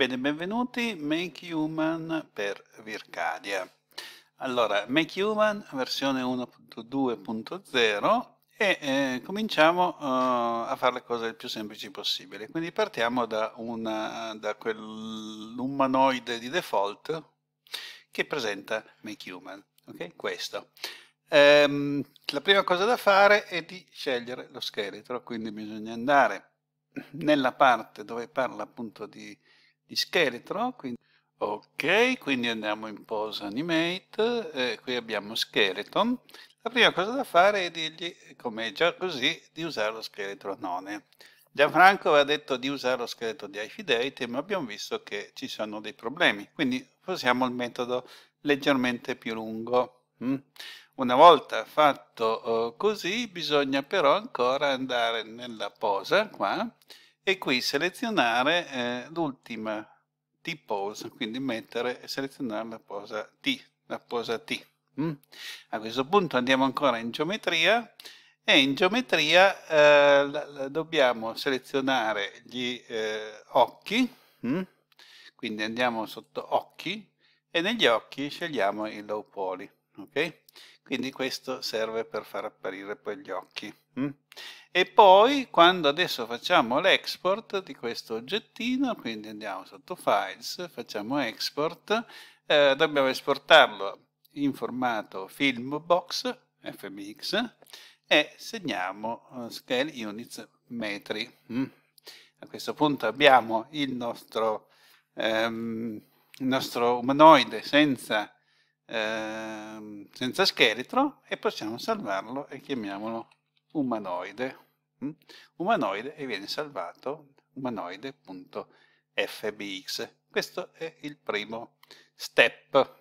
Bene, benvenuti Make Human per Vircadia. Allora, Make Human versione 1.2.0 e eh, cominciamo eh, a fare le cose il più semplici possibile. Quindi partiamo da, eh, da quell'umanoide di default che presenta Make Human, ok? Questo. Ehm, la prima cosa da fare è di scegliere lo scheletro, quindi bisogna andare nella parte dove parla appunto di di scheletro, quindi ok, quindi andiamo in pose animate, eh, qui abbiamo skeleton, la prima cosa da fare è dirgli, come già così, di usare lo scheletro none. Gianfranco aveva detto di usare lo scheletro di iFidelity, ma abbiamo visto che ci sono dei problemi, quindi usiamo il metodo leggermente più lungo. Mm? Una volta fatto eh, così, bisogna però ancora andare nella posa, qua, e qui selezionare eh, l'ultima T-pose, quindi mettere e selezionare la posa T, la posa T. Mm. A questo punto andiamo ancora in geometria e in geometria eh, la, la dobbiamo selezionare gli eh, occhi, mm. quindi andiamo sotto occhi e negli occhi scegliamo il low poly ok? Quindi questo serve per far apparire poi gli occhi. Mm? E poi, quando adesso facciamo l'export di questo oggettino, quindi andiamo sotto Files, facciamo Export, eh, dobbiamo esportarlo in formato Filmbox, FBX, e segniamo eh, Scale Units Metri. Mm? A questo punto abbiamo il nostro, ehm, il nostro umanoide senza Ehm, senza scheletro e possiamo salvarlo e chiamiamolo umanoide. Mm? Umanoide e viene salvato umanoide.fbx. Questo è il primo step.